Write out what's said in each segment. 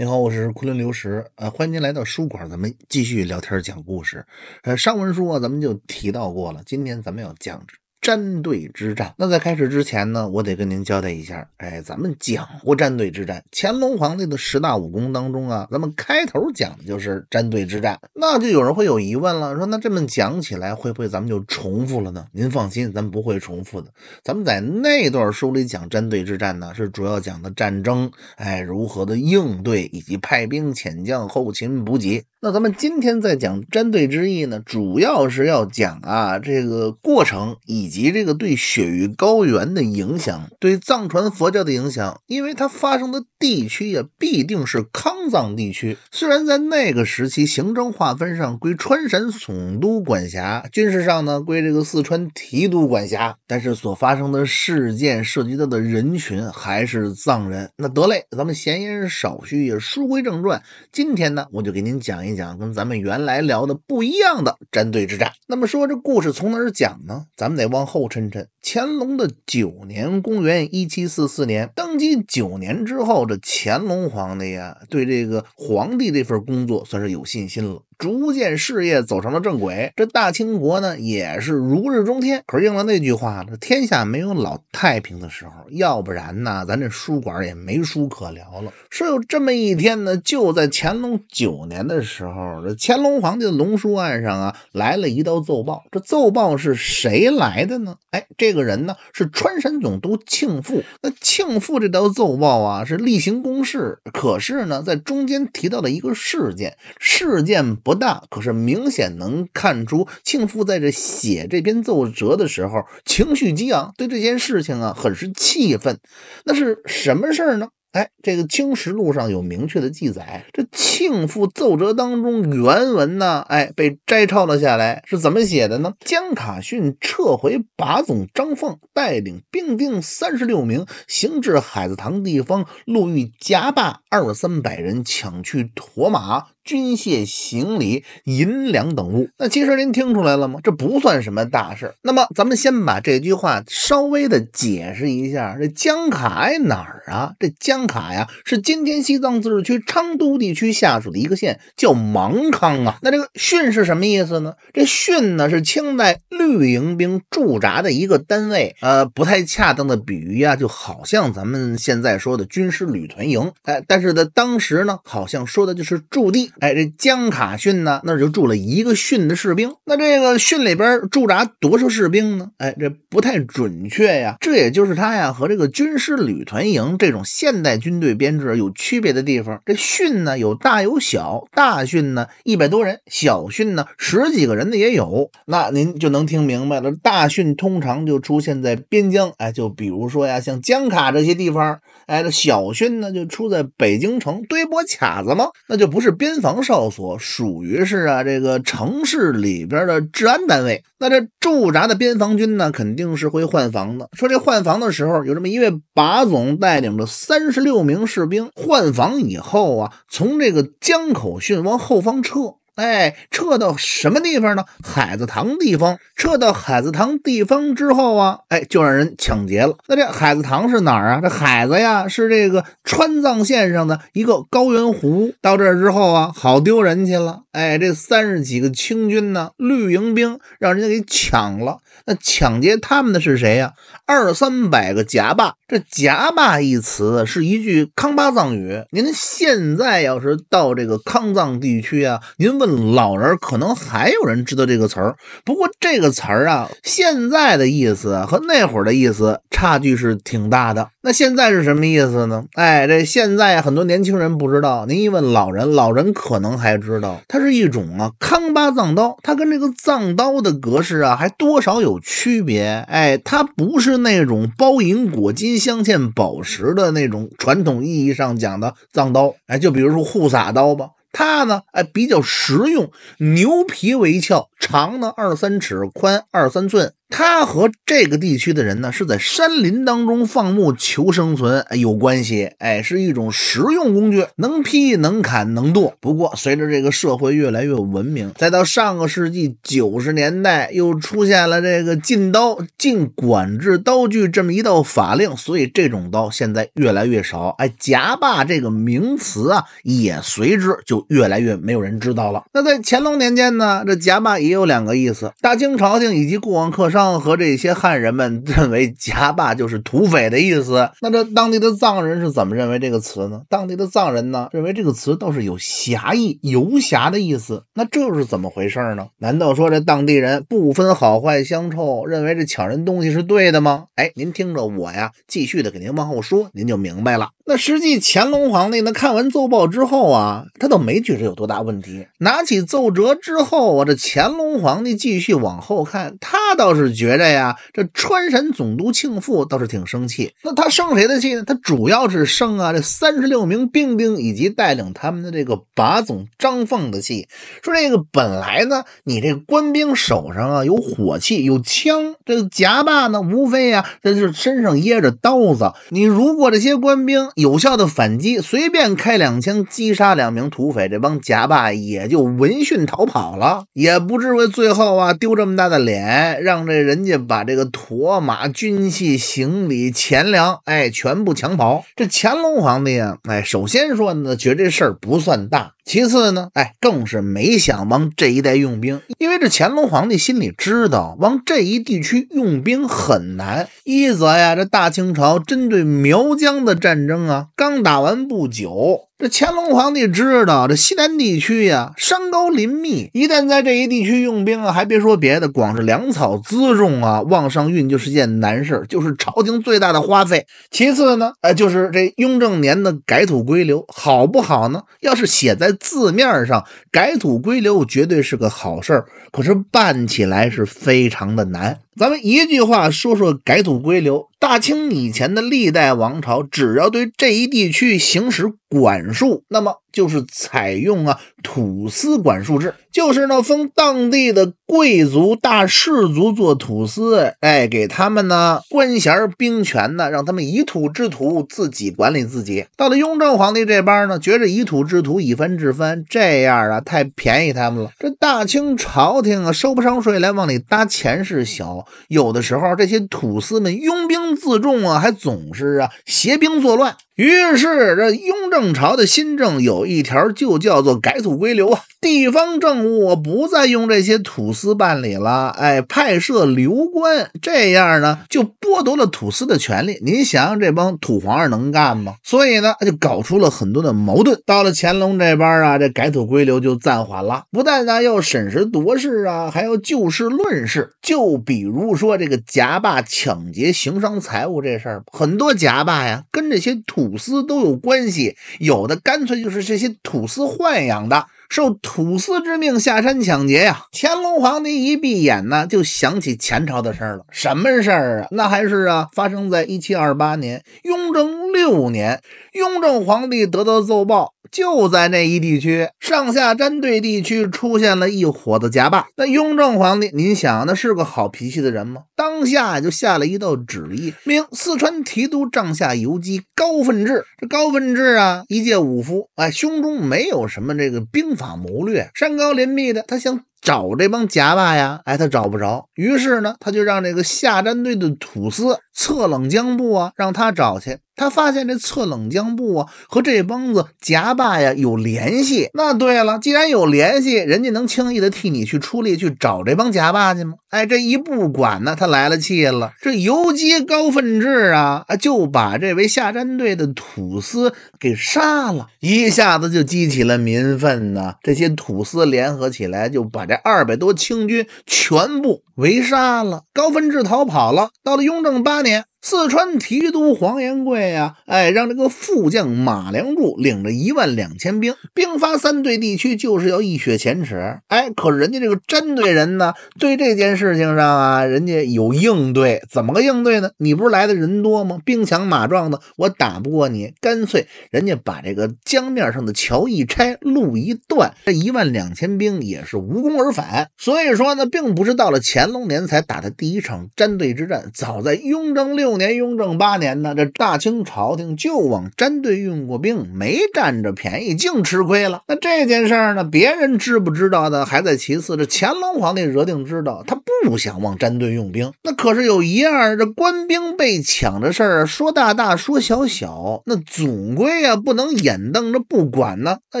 您好，我是昆仑流石，呃，欢迎您来到书馆，咱们继续聊天讲故事。呃，上文书啊，咱们就提到过了，今天咱们要讲。战队之战，那在开始之前呢，我得跟您交代一下。哎，咱们讲过战队之战，乾隆皇帝的十大武功当中啊，咱们开头讲的就是战队之战。那就有人会有疑问了，说那这么讲起来，会不会咱们就重复了呢？您放心，咱们不会重复的。咱们在那段书里讲战队之战呢，是主要讲的战争，哎，如何的应对以及派兵遣将、后勤补给。那咱们今天在讲战队之役呢，主要是要讲啊，这个过程以。及这个对雪域高原的影响，对藏传佛教的影响，因为它发生的地区也必定是康藏地区。虽然在那个时期行政划分上归川陕总督管辖，军事上呢归这个四川提督管辖，但是所发生的事件涉及到的人群还是藏人。那得嘞，咱们闲言少叙，也书归正传。今天呢，我就给您讲一讲跟咱们原来聊的不一样的战队之战。那么说这故事从哪儿讲呢？咱们得往。往后抻抻，乾隆的九年，公元一七四四年，登基九年之后，这乾隆皇帝呀，对这个皇帝这份工作算是有信心了，逐渐事业走上了正轨，这大清国呢，也是如日中天。可是应了那句话这天下没有老太平的时候，要不然呢，咱这书馆也没书可聊了。说有这么一天呢，就在乾隆九年的时候，这乾隆皇帝的龙书案上啊，来了一道奏报。这奏报是谁来的呢？哎，这。这个人呢是川陕总督庆父。那庆父这道奏报啊是例行公事，可是呢在中间提到了一个事件，事件不大，可是明显能看出庆父在这写这篇奏折的时候情绪激昂，对这件事情啊很是气愤。那是什么事儿呢？哎，这个青史录上有明确的记载。这庆父奏折当中原文呢，哎，被摘抄了下来，是怎么写的呢？江卡逊撤回把总张凤带领兵丁三十六名，行至海子塘地方，路遇夹坝二三百人，抢去驼马、军械、行李、银两等物。那其实您听出来了吗？这不算什么大事。那么，咱们先把这句话稍微的解释一下。这江卡在哪儿啊？这江。康卡呀，是今天西藏自治区昌都地区下属的一个县，叫芒康啊。那这个“训”是什么意思呢？这“训”呢是清代绿营兵驻扎的一个单位，呃，不太恰当的比喻啊，就好像咱们现在说的军师旅团营。哎，但是在当时呢，好像说的就是驻地。哎，这江卡训呢，那就驻了一个训的士兵。那这个训里边驻扎多少士兵呢？哎，这不太准确呀。这也就是他呀和这个军师旅团营这种现代。在军队编制有区别的地方，这汛呢有大有小，大汛呢一百多人，小汛呢十几个人的也有。那您就能听明白了，大汛通常就出现在边疆，哎，就比如说呀，像江卡这些地方，哎，这小汛呢就出在北京城堆波卡子吗？那就不是边防哨所，属于是啊这个城市里边的治安单位。那这驻扎的边防军呢，肯定是会换防的。说这换防的时候，有这么一位把总带领着三十。六名士兵换防以后啊，从这个江口汛往后方撤。哎，撤到什么地方呢？海子塘地方。撤到海子塘地方之后啊，哎，就让人抢劫了。那这海子塘是哪儿啊？这海子呀，是这个川藏线上的一个高原湖。到这之后啊，好丢人去了。哎，这三十几个清军呢，绿营兵让人家给抢了。那抢劫他们的是谁呀？二三百个甲霸。这甲霸一词是一句康巴藏语。您现在要是到这个康藏地区啊，您问。老人可能还有人知道这个词儿，不过这个词儿啊，现在的意思和那会儿的意思差距是挺大的。那现在是什么意思呢？哎，这现在很多年轻人不知道，您一问老人，老人可能还知道。它是一种啊康巴藏刀，它跟这个藏刀的格式啊还多少有区别。哎，它不是那种包银裹金镶嵌宝石的那种传统意义上讲的藏刀。哎，就比如说护洒刀吧。它呢，哎，比较实用，牛皮为鞘，长呢二三尺，宽二三寸。他和这个地区的人呢，是在山林当中放牧求生存有关系，哎，是一种实用工具，能劈能砍能剁。不过随着这个社会越来越文明，再到上个世纪九十年代，又出现了这个禁刀、禁管制刀具这么一道法令，所以这种刀现在越来越少。哎，夹把这个名词啊，也随之就越来越没有人知道了。那在乾隆年间呢，这夹把也有两个意思，大清朝廷以及过往客商。当和这些汉人们认为“夹霸”就是土匪的意思，那这当地的藏人是怎么认为这个词呢？当地的藏人呢，认为这个词倒是有侠义、游侠的意思。那这是怎么回事呢？难道说这当地人不分好坏、乡臭，认为这抢人东西是对的吗？哎，您听着，我呀，继续的给您往后说，您就明白了。那实际乾隆皇帝呢，看完奏报之后啊，他倒没觉得有多大问题。拿起奏折之后，啊，这乾隆皇帝继续往后看，他倒是。觉着呀，这川陕总督庆父倒是挺生气。那他生谁的气呢？他主要是生啊这三十六名兵兵以及带领他们的这个把总张凤的气。说这个本来呢，你这官兵手上啊有火器有枪，这夹霸呢无非呀，那就是身上掖着刀子。你如果这些官兵有效的反击，随便开两枪击杀两名土匪，这帮夹霸也就闻讯逃跑了，也不至于最后啊丢这么大的脸，让这。人家把这个驼马、军器、行李、钱粮，哎，全部抢跑。这乾隆皇帝啊，哎，首先说呢，觉得这事儿不算大。其次呢，哎，更是没想往这一带用兵，因为这乾隆皇帝心里知道，往这一地区用兵很难。一则呀，这大清朝针对苗疆的战争啊，刚打完不久。这乾隆皇帝知道，这西南地区呀，山高林密，一旦在这一地区用兵啊，还别说别的，光是粮草辎重啊，往上运就是件难事就是朝廷最大的花费。其次呢，哎，就是这雍正年的改土归流，好不好呢？要是写在。字面上，改土归流绝对是个好事儿，可是办起来是非常的难。咱们一句话说说改土归流。大清以前的历代王朝，只要对这一地区行使管束，那么就是采用啊土司管束制，就是呢封当地的贵族大氏族做土司，哎，给他们呢官衔兵权呢，让他们以土制土，自己管理自己。到了雍正皇帝这边呢，觉着以土制土以分制分这样啊太便宜他们了，这大清朝廷啊收不上税来往里搭钱是小。有的时候，这些土司们拥兵自重啊，还总是啊，携兵作乱。于是这雍正朝的新政有一条就叫做改土归流啊，地方政务不再用这些土司办理了，哎，派设流官，这样呢就剥夺了土司的权利。您想想这帮土皇上能干吗？所以呢就搞出了很多的矛盾。到了乾隆这边啊，这改土归流就暂缓了，不但呢要审时度势啊，还要就事论事。就比如说这个夹霸抢劫行商财物这事儿，很多夹霸呀跟这些土。土司都有关系，有的干脆就是这些土司豢养的，受土司之命下山抢劫呀。乾隆皇帝一闭眼呢，就想起前朝的事儿了。什么事儿啊？那还是啊，发生在一七二八年，雍正六年，雍正皇帝得到奏报。就在那一地区，上下战队地区出现了一伙子夹霸。那雍正皇帝，您想，那是个好脾气的人吗？当下就下了一道旨意，命四川提督帐下游击高分志。这高分志啊，一介武夫，哎，胸中没有什么这个兵法谋略。山高林密的，他想找这帮夹霸呀，哎，他找不着。于是呢，他就让这个下战队的土司策冷江布啊，让他找去。他发现这策冷江部啊和这帮子夹霸呀有联系，那对了，既然有联系，人家能轻易的替你去出力去找这帮夹霸去吗？哎，这一不管呢，他来了气了。这游击高奋志啊，就把这位下战队的土司给杀了，一下子就激起了民愤呢。这些土司联合起来，就把这二百多清军全部围杀了。高奋志逃跑了，到了雍正八年。四川提督黄延贵啊，哎，让这个副将马良柱领着一万两千兵兵发三队地区，就是要一雪前耻。哎，可是人家这个詹队人呢，对这件事情上啊，人家有应对。怎么个应对呢？你不是来的人多吗？兵强马壮的，我打不过你，干脆人家把这个江面上的桥一拆，路一断，这一万两千兵也是无功而返。所以说呢，并不是到了乾隆年才打的第一场詹队之战，早在雍正六。六年，雍正八年呢，这大清朝廷就往战队运过兵，没占着便宜，净吃亏了。那这件事儿呢，别人知不知道呢，还在其次。这乾隆皇帝惹定知道，他不想往战队用兵。那可是有一样，这官兵被抢的事儿啊，说大大说小小，那总归啊，不能眼瞪着不管呢。那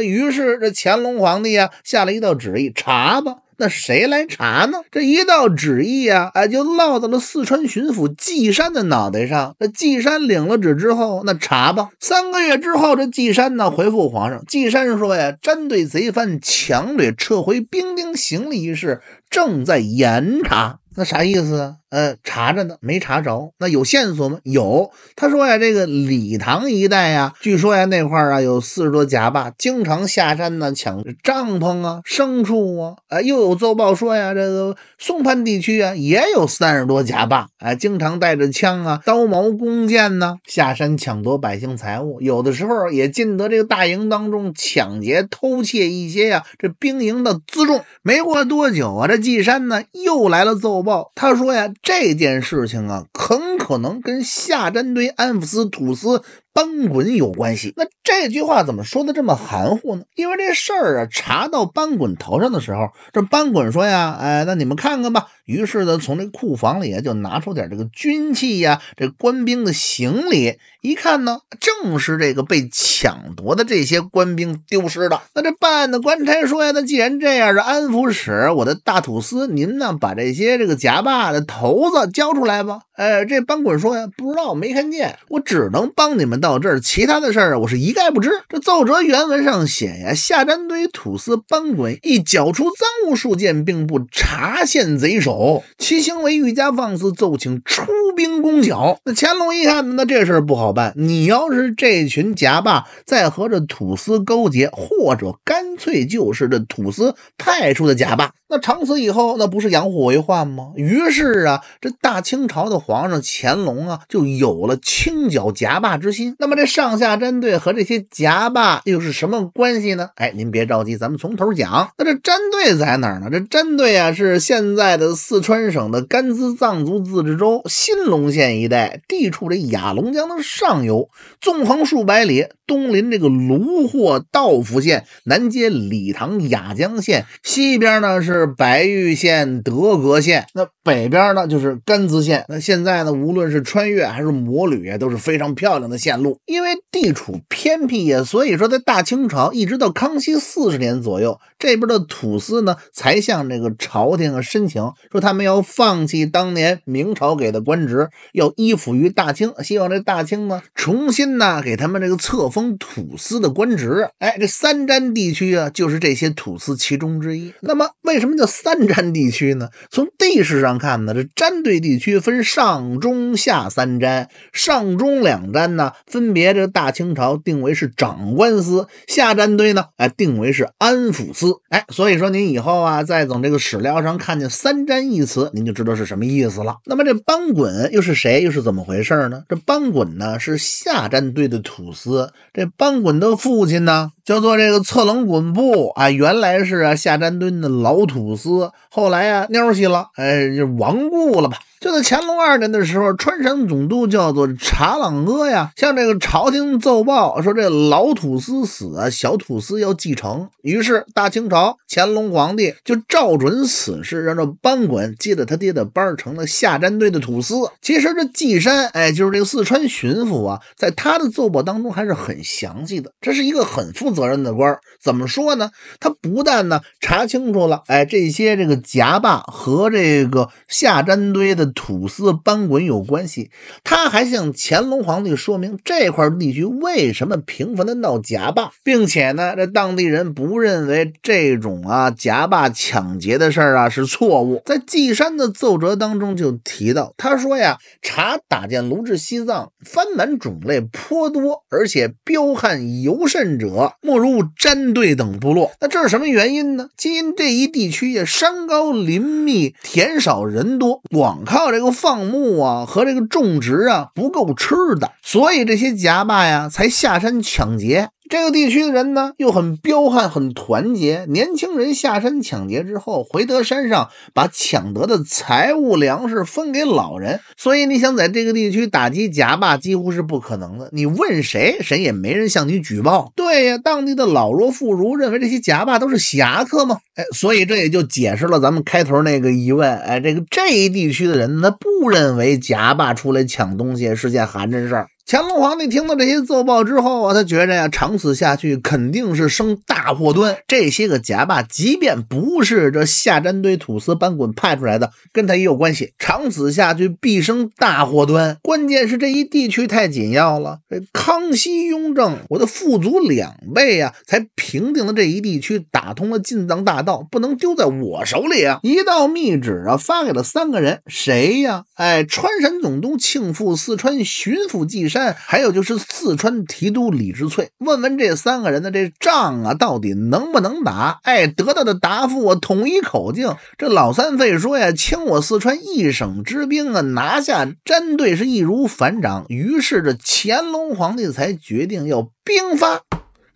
于是这乾隆皇帝呀，下了一道旨意，查吧。那谁来查呢？这一道旨意啊，哎，就落到了四川巡抚纪山的脑袋上。那纪山领了旨之后，那查吧。三个月之后，这纪山呢回复皇上，纪山说呀，针对贼番强掠、撤回兵丁行李一事，正在严查。那啥意思啊？呃，查着呢，没查着。那有线索吗？有。他说呀，这个礼堂一带呀，据说呀，那块儿啊有四十多甲霸，经常下山呢抢帐篷啊、牲畜啊。啊，又有奏报说呀，这个松潘地区啊也有三十多甲霸，哎，经常带着枪啊、刀矛弓箭呢下山抢夺百姓财物，有的时候也进得这个大营当中抢劫偷窃一些呀这兵营的辎重。没过多久啊，这纪山呢又来了奏报，他说呀。这件事情啊，很可能跟下战队安福斯吐司。翻滚有关系，那这句话怎么说的这么含糊呢？因为这事儿啊，查到翻滚头上的时候，这翻滚说呀：“哎，那你们看看吧。”于是呢，从这库房里就拿出点这个军器呀，这官兵的行李，一看呢，正是这个被抢夺的这些官兵丢失的。那这办案的官差说呀：“那既然这样，这安抚使，我的大土司，您呢把这些这个夹坝的头子交出来吧。”哎，这翻滚说呀：“不知道，没看见，我只能帮你们。”到这儿，其他的事儿啊，我是一概不知。这奏折原文上写呀，夏占堆土司班鬼一缴出赃物数件，并不查现贼首，其行为愈加放肆，奏请出兵攻剿。那乾隆一看，那这事儿不好办。你要是这群夹霸再和这土司勾结，或者干脆就是这土司派出的假霸，那长此以后，那不是养虎为患吗？于是啊，这大清朝的皇上乾隆啊，就有了清剿夹坝之心。那么这上下战队和这些夹坝又是什么关系呢？哎，您别着急，咱们从头讲。那这战队在哪儿呢？这战队啊，是现在的四川省的甘孜藏族自治州新龙县一带，地处这雅龙江的上游，纵横数百里，东临这个卢霍道孚县，南接理塘雅江县，西边呢是。白玉县、德格县。那。北边呢就是甘孜县。那现在呢，无论是穿越还是摩旅，都是非常漂亮的线路。因为地处偏僻呀，所以说在大清朝一直到康熙四十年左右，这边的土司呢才向这个朝廷啊申请，说他们要放弃当年明朝给的官职，要依附于大清，希望这大清呢重新呢给他们这个册封土司的官职。哎，这三占地区啊，就是这些土司其中之一。那么为什么叫三占地区呢？从地势上。看呢，这詹队地区分上中下三詹，上中两詹呢，分别这大清朝定为是长官司，下詹队呢，哎，定为是安抚司。哎，所以说您以后啊，再从这个史料上看见“三詹”一词，您就知道是什么意思了。那么这班滚又是谁，又是怎么回事呢？这班滚呢是下詹队的土司，这班滚的父亲呢？叫做这个策棱滚布啊，原来是啊夏扎敦的老土司，后来啊尿戏了，哎，就亡故了吧。就在乾隆二年的时候，川陕总督叫做查朗哥呀，向这个朝廷奏报说这老土司死，啊，小土司要继承。于是大清朝乾隆皇帝就照准此事，让这班滚接了他爹的班，成了下毡堆的土司。其实这纪山，哎，就是这个四川巡抚啊，在他的奏报当中还是很详细的，这是一个很负责任的官。怎么说呢？他不但呢查清楚了，哎，这些这个夹坝和这个下毡堆的。土司班滚有关系，他还向乾隆皇帝说明这块地区为什么频繁的闹夹坝，并且呢，这当地人不认为这种啊夹坝抢劫的事儿啊是错误。在纪山的奏折当中就提到，他说呀，查打箭炉至西藏，番蛮种类颇多，而且彪悍尤甚者，莫如占队等部落。那这是什么原因呢？今因这一地区也山高林密，田少人多，广靠。到这个放牧啊和这个种植啊不够吃的，所以这些夹霸呀才下山抢劫。这个地区的人呢，又很彪悍，很团结。年轻人下山抢劫之后，回得山上把抢得的财物、粮食分给老人。所以你想在这个地区打击假霸，几乎是不可能的。你问谁，谁也没人向你举报。对呀，当地的老弱妇孺认为这些假霸都是侠客吗？哎，所以这也就解释了咱们开头那个疑问。哎，这个这一地区的人，呢，不认为假霸出来抢东西是件寒碜事儿。乾隆皇帝听到这些奏报之后啊，他觉着呀，长此下去肯定是生大祸端。这些个假霸，即便不是这夏占堆土司班滚派出来的，跟他也有关系。长此下去必生大祸端。关键是这一地区太紧要了。这康熙、雍正，我的富足两倍啊，才平定了这一地区，打通了进藏大道，不能丢在我手里啊！一道密旨啊，发给了三个人，谁呀？哎，川陕总督庆父、四川巡抚纪山。还有就是四川提督李之翠，问问这三个人的这仗啊，到底能不能打？哎，得到的答复我统一口径。这老三费说呀，清我四川一省之兵啊，拿下滇队是易如反掌。于是这乾隆皇帝才决定要兵发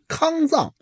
康藏。